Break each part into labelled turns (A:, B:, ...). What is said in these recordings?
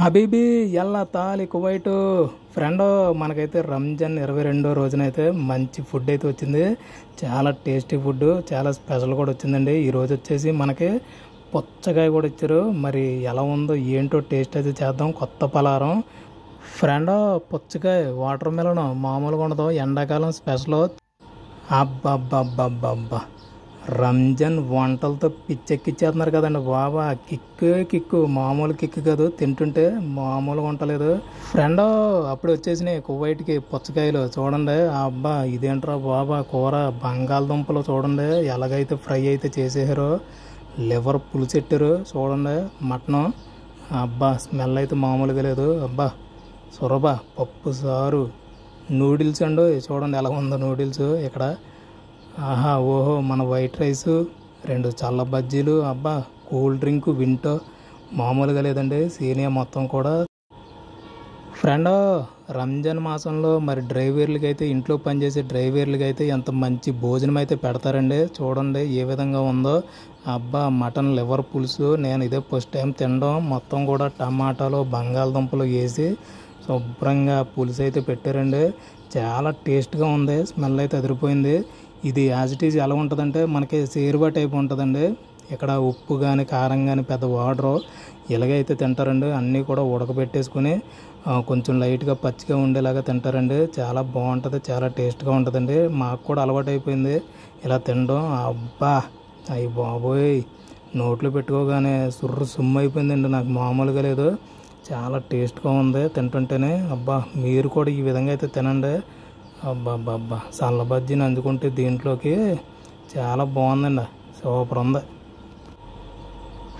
A: habibi ఎల్లా తాలి Kuwait friend మనకైతే రంజాన్ ఇరవై రెండో రోజునైతే మంచి ఫుడ్ అయితే వచ్చింది చాలా టేస్టీ ఫుడ్ చాలా స్పెషల్ కూడా వచ్చిందండి ఈరోజు వచ్చేసి మనకి పుచ్చకాయ కూడా ఇచ్చారు మరి ఎలా ఉందో ఏంటో టేస్ట్ అయితే చేద్దాం కొత్త పలారం ఫ్రెండ్ పుచ్చకాయ వాటర్ మెలన్ మామూలుగా ఉండదు ఎండాకాలం స్పెషల్ అబ్బా అబ్బా అబ్బా అబ్బా రంజాన్ వంటలతో పిచ్చెక్కిచ్చేస్తున్నారు కదండి బాబా కిక్కే కిక్కు మామూలు కిక్కు కాదు తింటుంటే మామూలు వంటలేదు ఫ్రెండ్ అప్పుడు వచ్చేసినాయి కువైట్కి పుచ్చకాయలు చూడండి అబ్బా ఇదేంట్రా బాబా కూర బంగాళదుంపలు చూడండి ఎలాగైతే ఫ్రై అయితే చేసేసారు లివర్ పులిచెట్టారు చూడండి మటన్ అబ్బా స్మెల్ అయితే మామూలుగా లేదు అబ్బా సొరబ పప్పు సారు నూడిల్స్ అండి చూడండి ఎలా ఉందో నూడిల్స్ ఇక్కడ ఆహా ఓహో మన వైట్ రైస్ రెండు చల్ల బజ్జీలు అబ్బా కూల్ డ్రింక్ వింటో మామూలుగా లేదండి సీనియర్ మొత్తం కూడా ఫ్రెండ్ రంజాన్ మాసంలో మరి డ్రైవర్లకి అయితే ఇంట్లో పనిచేసే డ్రైవర్లకి అయితే ఎంత మంచి భోజనం అయితే పెడతారండి చూడండి ఏ విధంగా ఉందో అబ్బా మటన్ లివర్ పులుసు నేను ఇదే ఫస్ట్ టైం తినడం మొత్తం కూడా టమాటాలు బంగాళదుంపలు వేసి శుభ్రంగా పులుసు అయితే పెట్టారండి చాలా టేస్ట్గా ఉంది స్మెల్ అయితే అదిరిపోయింది ఇది యాజ్ ఇట్ ఈజ్ ఎలా ఉంటుందంటే మనకి సేరువా టైప్ ఉంటుందండి ఇక్కడ ఉప్పు కానీ కారం కానీ పెద్ద వాడరు ఇలాగైతే తింటారండి అన్నీ కూడా ఉడకబెట్టేసుకుని కొంచెం లైట్గా పచ్చిగా ఉండేలాగా తింటారండి చాలా బాగుంటుంది చాలా టేస్ట్గా ఉంటుందండి మాకు కూడా అలవాటు అయిపోయింది ఇలా తినడం అబ్బా అయ్యి బాబోయ్ నోట్లో పెట్టుకోగానే సుర్రు సుమ్ము అయిపోయిందండి నాకు మామూలుగా లేదు చాలా టేస్ట్గా ఉంది తింటుంటేనే అబ్బా మీరు కూడా ఈ విధంగా అయితే తినండి అబ్బాబ్బాబ్బా సల్ల బజ్జీని అందుకుంటే దీంట్లోకి చాలా బాగుందండి సూపర్ ఉంది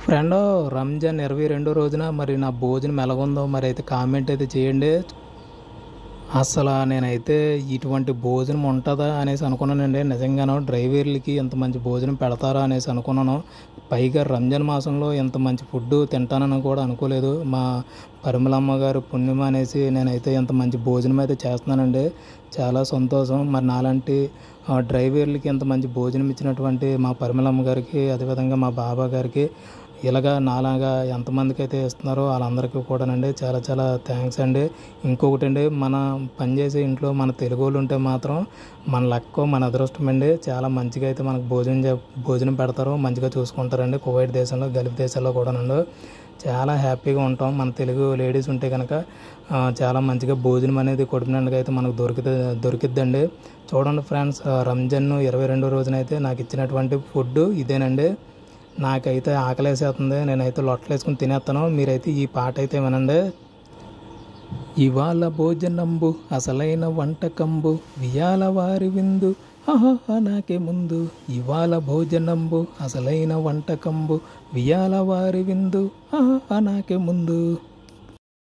A: ఫ్రెండ్ రంజాన్ ఇరవై రెండో రోజున మరి నా భోజనం ఎలాగుందో మరి అయితే కామెంట్ అయితే చేయండి అసలు నేనైతే ఇటువంటి భోజనం ఉంటుందా అనేసి అనుకున్నానండి నిజంగాను డ్రైవర్లకి ఇంత మంచి భోజనం పెడతారా అనేసి అనుకున్నాను పైగా రంజాన్ మాసంలో ఇంత మంచి ఫుడ్ తింటానని కూడా అనుకోలేదు మా పరిమలమ్మ గారు పుణ్యం అనేసి నేనైతే ఇంత మంచి భోజనం అయితే చేస్తున్నానండి చాలా సంతోషం మరి నాలాంటి డ్రైవర్లకి ఇంత మంచి భోజనం ఇచ్చినటువంటి మా పరిమలమ్మ గారికి అదేవిధంగా మా బాబా గారికి ఇలాగా నాలాగా ఎంతమందికి అయితే ఇస్తున్నారో వాళ్ళందరికీ కూడానండి చాలా చాలా థ్యాంక్స్ అండి ఇంకొకటి అండి మన పనిచేసే ఇంట్లో మన తెలుగు వాళ్ళు ఉంటే మాత్రం మన లక్క మన అదృష్టం అండి చాలా మంచిగా అయితే మనకు భోజనం భోజనం పెడతారు మంచిగా చూసుకుంటారండి కువైట్ దేశంలో గల్ఫ్ దేశాల్లో కూడా నండు చాలా హ్యాపీగా ఉంటాం మన తెలుగు లేడీస్ ఉంటే కనుక చాలా మంచిగా భోజనం అనేది కొడుకునేందుకు అయితే మనకు దొరికితే దొరికిద్దండి చూడండి ఫ్రెండ్స్ రంజాన్ ఇరవై రెండో రోజునైతే నాకు ఇచ్చినటువంటి ఫుడ్ ఇదేనండి నాకైతే ఆకలేసేస్తుంది నేనైతే లొట్టలు వేసుకుని తినేస్తాను మీరైతే ఈ పాట అయితే వినండి ఇవాళ భోజనంబు అసలైన వంటకంబు వియాల వారి విందు నాకే ముందు ఇవాళ భోజనంబు అసలైన వంటకంబు వియాల వారి విందు నాకే ముందు